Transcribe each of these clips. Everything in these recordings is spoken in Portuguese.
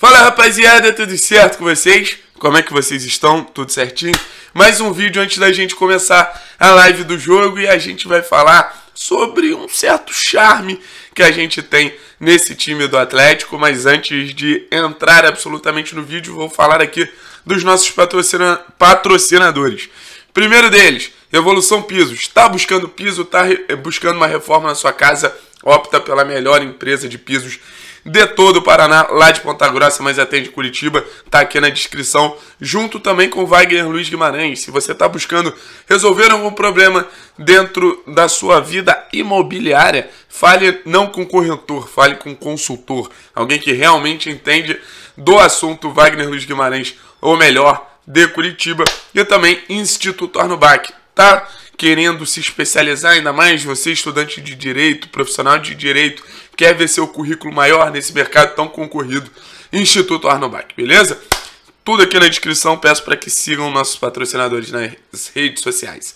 Fala rapaziada, tudo certo com vocês? Como é que vocês estão? Tudo certinho? Mais um vídeo antes da gente começar a live do jogo e a gente vai falar sobre um certo charme que a gente tem nesse time do Atlético, mas antes de entrar absolutamente no vídeo, vou falar aqui dos nossos patrocina... patrocinadores. Primeiro deles, Evolução Pisos. Está buscando piso, está buscando uma reforma na sua casa, opta pela melhor empresa de pisos de todo o Paraná, lá de Ponta Grossa, mas atende Curitiba, tá aqui na descrição, junto também com Wagner Luiz Guimarães. Se você está buscando resolver algum problema dentro da sua vida imobiliária, fale não com corretor, fale com consultor, alguém que realmente entende do assunto Wagner Luiz Guimarães, ou melhor, de Curitiba, e também Instituto Arnubac. tá? querendo se especializar ainda mais, você estudante de direito, profissional de direito, quer ver seu currículo maior nesse mercado tão concorrido, Instituto Arnobac, beleza? Tudo aqui na descrição, peço para que sigam nossos patrocinadores nas redes sociais.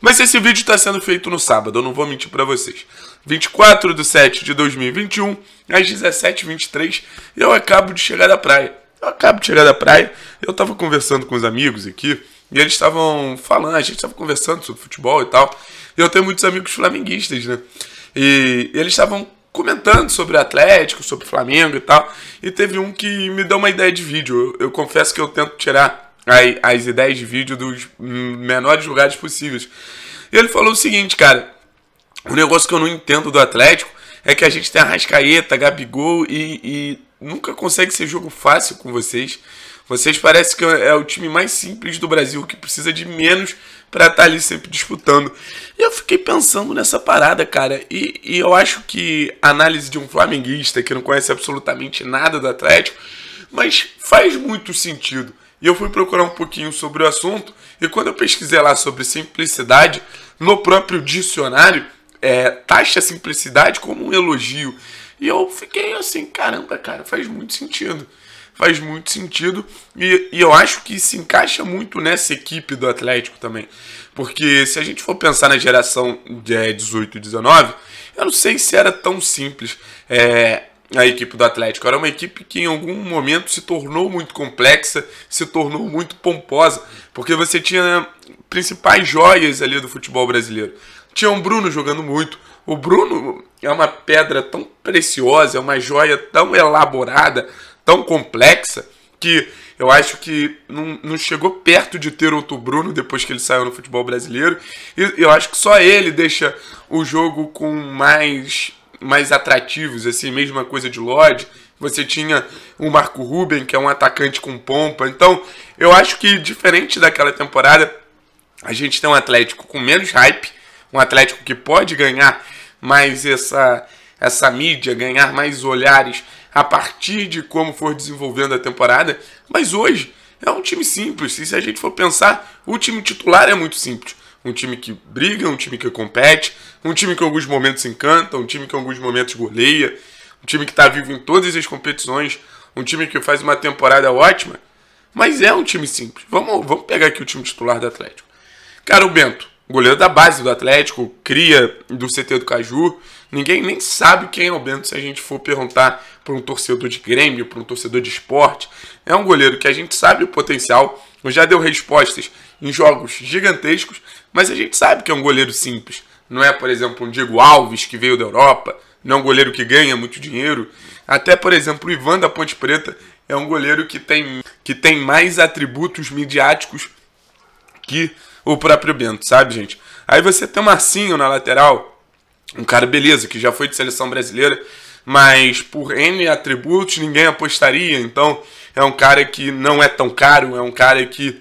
Mas esse vídeo está sendo feito no sábado, eu não vou mentir para vocês. 24 de 7 de 2021, às 17h23, eu acabo de chegar da praia. Eu acabo de chegar da praia, eu estava conversando com os amigos aqui, e eles estavam falando, a gente estava conversando sobre futebol e tal. E eu tenho muitos amigos flamenguistas, né? E, e eles estavam comentando sobre Atlético, sobre Flamengo e tal. E teve um que me deu uma ideia de vídeo. Eu, eu confesso que eu tento tirar as, as ideias de vídeo dos menores lugares possíveis. E ele falou o seguinte, cara. O negócio que eu não entendo do Atlético é que a gente tem a Rascaeta, Gabigol e, e nunca consegue ser jogo fácil com vocês. Vocês parecem que é o time mais simples do Brasil, que precisa de menos para estar tá ali sempre disputando. E eu fiquei pensando nessa parada, cara. E, e eu acho que a análise de um flamenguista que não conhece absolutamente nada do Atlético, mas faz muito sentido. E eu fui procurar um pouquinho sobre o assunto, e quando eu pesquisei lá sobre simplicidade, no próprio dicionário, é, taxa simplicidade como um elogio. E eu fiquei assim, caramba, cara, faz muito sentido faz muito sentido e, e eu acho que se encaixa muito nessa equipe do Atlético também. Porque se a gente for pensar na geração de 18 e 19, eu não sei se era tão simples é, a equipe do Atlético. Era uma equipe que em algum momento se tornou muito complexa, se tornou muito pomposa, porque você tinha principais joias ali do futebol brasileiro. Tinha o um Bruno jogando muito. O Bruno é uma pedra tão preciosa, é uma joia tão elaborada, tão complexa que eu acho que não, não chegou perto de ter outro Bruno depois que ele saiu no futebol brasileiro. E eu acho que só ele deixa o jogo com mais mais atrativos, assim, mesma coisa de Lodge. Você tinha o Marco Ruben, que é um atacante com pompa. Então, eu acho que diferente daquela temporada, a gente tem um Atlético com menos hype, um Atlético que pode ganhar mais essa essa mídia, ganhar mais olhares a partir de como for desenvolvendo a temporada, mas hoje é um time simples. E se a gente for pensar, o time titular é muito simples. Um time que briga, um time que compete, um time que em alguns momentos encanta, um time que em alguns momentos goleia, um time que está vivo em todas as competições, um time que faz uma temporada ótima, mas é um time simples. Vamos, vamos pegar aqui o time titular do Atlético. Cara, o Bento, goleiro da base do Atlético, cria do CT do Caju. Ninguém nem sabe quem é o Bento se a gente for perguntar para um torcedor de Grêmio, para um torcedor de esporte. É um goleiro que a gente sabe o potencial, já deu respostas em jogos gigantescos, mas a gente sabe que é um goleiro simples. Não é, por exemplo, um Diego Alves que veio da Europa, não é um goleiro que ganha muito dinheiro. Até, por exemplo, o Ivan da Ponte Preta é um goleiro que tem, que tem mais atributos midiáticos que o próprio Bento, sabe, gente? Aí você tem o Marcinho na lateral, um cara beleza, que já foi de seleção brasileira, mas por N atributos ninguém apostaria, então é um cara que não é tão caro, é um cara que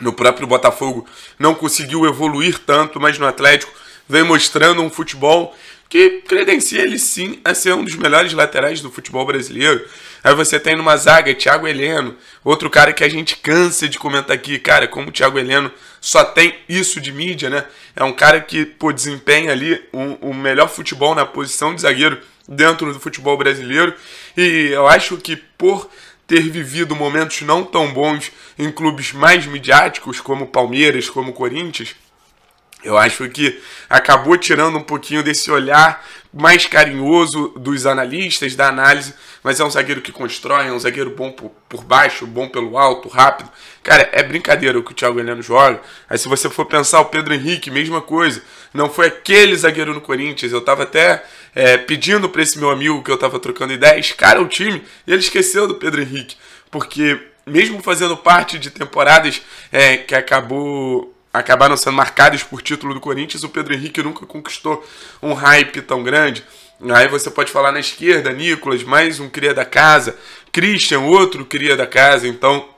no próprio Botafogo não conseguiu evoluir tanto, mas no Atlético vem mostrando um futebol que credencia ele sim a ser um dos melhores laterais do futebol brasileiro. Aí você tem numa zaga Thiago Heleno, outro cara que a gente cansa de comentar aqui, cara, como o Thiago Heleno só tem isso de mídia, né? É um cara que pô, desempenha ali o um, um melhor futebol na posição de zagueiro dentro do futebol brasileiro. E eu acho que por ter vivido momentos não tão bons em clubes mais midiáticos como Palmeiras, como Corinthians, eu acho que acabou tirando um pouquinho desse olhar mais carinhoso dos analistas, da análise, mas é um zagueiro que constrói, é um zagueiro bom por, por baixo, bom pelo alto, rápido. Cara, é brincadeira o que o Thiago Heleno joga. Aí se você for pensar o Pedro Henrique, mesma coisa. Não foi aquele zagueiro no Corinthians. Eu tava até é, pedindo para esse meu amigo que eu tava trocando ideias, cara, o time, e ele esqueceu do Pedro Henrique. Porque mesmo fazendo parte de temporadas é, que acabou acabaram sendo marcados por título do Corinthians, o Pedro Henrique nunca conquistou um hype tão grande. Aí você pode falar na esquerda, Nicolas, mais um cria da casa, Christian, outro cria da casa, então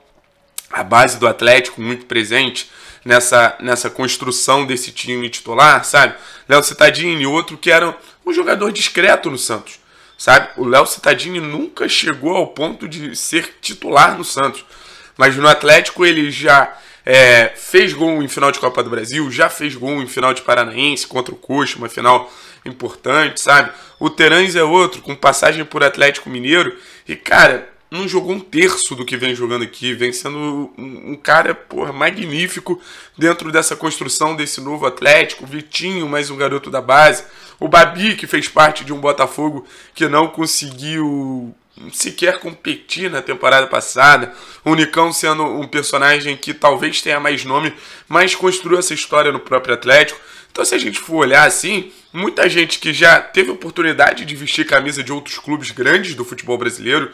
a base do Atlético muito presente nessa, nessa construção desse time titular, sabe? Léo Cittadini, outro que era um jogador discreto no Santos, sabe? O Léo Cittadini nunca chegou ao ponto de ser titular no Santos, mas no Atlético ele já é, fez gol em final de Copa do Brasil, já fez gol em final de Paranaense contra o Coxa, uma final importante, sabe? O Terãs é outro, com passagem por Atlético Mineiro. E, cara, não jogou um terço do que vem jogando aqui, vem sendo um, um cara porra, magnífico dentro dessa construção desse novo Atlético. Vitinho, mais um garoto da base. O Babi, que fez parte de um Botafogo que não conseguiu sequer competir na temporada passada. O Nicão sendo um personagem que talvez tenha mais nome, mas construiu essa história no próprio Atlético. Então, se a gente for olhar assim, muita gente que já teve oportunidade de vestir camisa de outros clubes grandes do futebol brasileiro,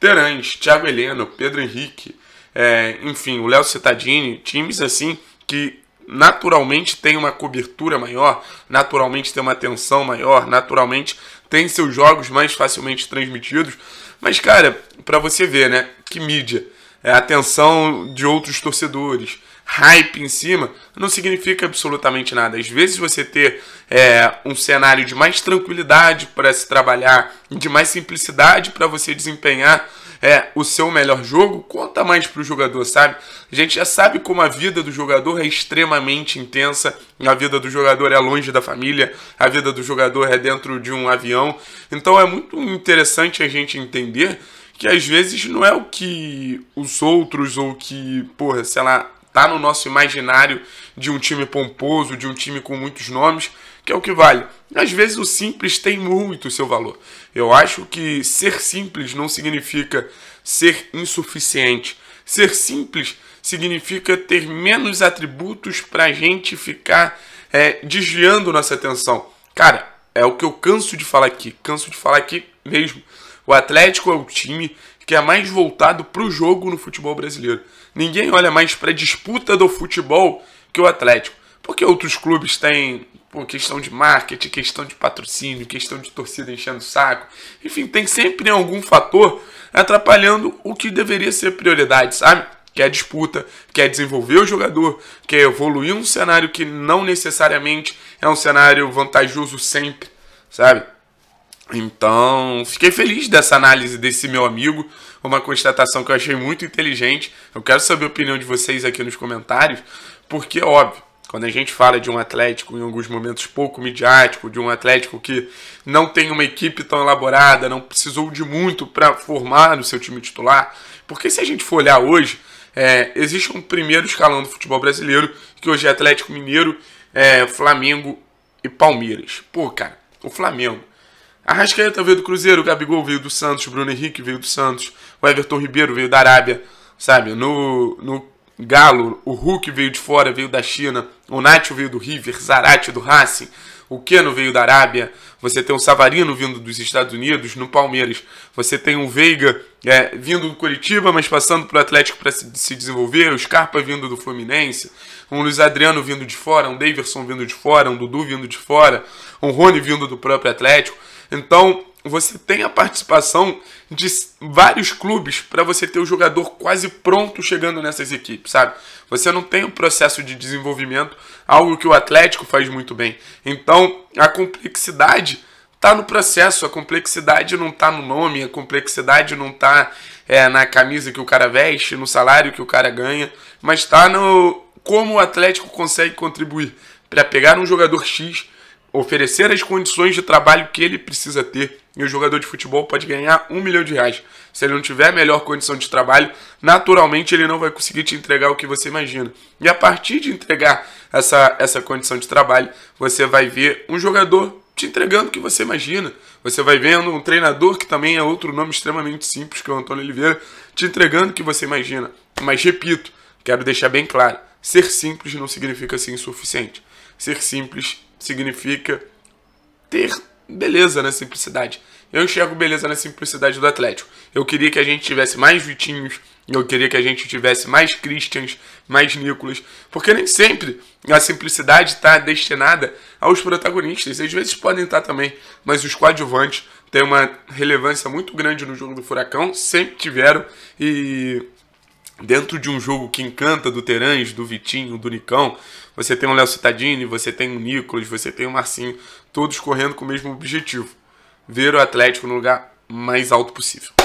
Terãs, Thiago Heleno, Pedro Henrique, é, enfim, o Léo Cittadini, times assim que naturalmente tem uma cobertura maior, naturalmente tem uma atenção maior, naturalmente tem seus jogos mais facilmente transmitidos. Mas, cara, para você ver, né? Que mídia. É, atenção de outros torcedores hype em cima, não significa absolutamente nada. Às vezes você ter é, um cenário de mais tranquilidade para se trabalhar, de mais simplicidade para você desempenhar é, o seu melhor jogo, conta mais para o jogador, sabe? A gente já sabe como a vida do jogador é extremamente intensa, a vida do jogador é longe da família, a vida do jogador é dentro de um avião. Então é muito interessante a gente entender que às vezes não é o que os outros ou que, porra, sei lá, tá no nosso imaginário de um time pomposo, de um time com muitos nomes, que é o que vale. Às vezes o simples tem muito seu valor. Eu acho que ser simples não significa ser insuficiente. Ser simples significa ter menos atributos para a gente ficar é, desviando nossa atenção. Cara, é o que eu canso de falar aqui, canso de falar aqui mesmo. O Atlético é o time que é mais voltado para o jogo no futebol brasileiro. Ninguém olha mais para a disputa do futebol que o Atlético. Porque outros clubes têm pô, questão de marketing, questão de patrocínio, questão de torcida enchendo o saco. Enfim, tem sempre algum fator atrapalhando o que deveria ser prioridade, sabe? Que é a disputa, que é desenvolver o jogador, que é evoluir um cenário que não necessariamente é um cenário vantajoso sempre, sabe? Então, fiquei feliz dessa análise desse meu amigo, uma constatação que eu achei muito inteligente. Eu quero saber a opinião de vocês aqui nos comentários, porque, óbvio, quando a gente fala de um Atlético em alguns momentos pouco midiático, de um Atlético que não tem uma equipe tão elaborada, não precisou de muito para formar no seu time titular, porque se a gente for olhar hoje, é, existe um primeiro escalão do futebol brasileiro, que hoje é Atlético Mineiro, é, Flamengo e Palmeiras. Pô, cara, o Flamengo Arrascaeta veio do Cruzeiro, o Gabigol veio do Santos, Bruno Henrique veio do Santos, o Everton Ribeiro veio da Arábia, sabe? No, no Galo, o Hulk veio de fora, veio da China, o Nacho veio do River, Zarate do Racing, o Keno veio da Arábia, você tem o Savarino vindo dos Estados Unidos, no Palmeiras, você tem o Veiga é, vindo do Curitiba, mas passando para o Atlético para se, se, desenvolver, o Scarpa vindo do Fluminense, um Luiz Adriano vindo de fora, um Daverson vindo de fora, um Dudu vindo de fora, um Rony vindo do próprio Atlético. Então, você tem a participação de vários clubes para você ter o jogador quase pronto chegando nessas equipes, sabe? Você não tem o um processo de desenvolvimento, algo que o Atlético faz muito bem. Então, a complexidade está no processo, a complexidade não está no nome, a complexidade não está é, na camisa que o cara veste, no salário que o cara ganha, mas está no como o Atlético consegue contribuir para pegar um jogador X oferecer as condições de trabalho que ele precisa ter. E o jogador de futebol pode ganhar um milhão de reais. Se ele não tiver melhor condição de trabalho, naturalmente ele não vai conseguir te entregar o que você imagina. E a partir de entregar essa, essa condição de trabalho, você vai ver um jogador te entregando o que você imagina. Você vai vendo um treinador, que também é outro nome extremamente simples, que é o Antônio Oliveira, te entregando o que você imagina. Mas repito, quero deixar bem claro: Ser simples não significa ser insuficiente. Ser simples significa ter beleza na simplicidade. Eu enxergo beleza na simplicidade do Atlético. Eu queria que a gente tivesse mais Vitinhos, eu queria que a gente tivesse mais Christians, mais Nicolas, porque nem sempre a simplicidade está destinada aos protagonistas. Às vezes podem estar tá também, mas os coadjuvantes têm uma relevância muito grande no jogo do Furacão, sempre tiveram e dentro de um jogo que encanta do Terãs, do Vitinho, do Nicão, você tem o Léo Cittadini, você tem o Nicolas, você tem o Marcinho, todos correndo com o mesmo objetivo: ver o Atlético no lugar mais alto possível.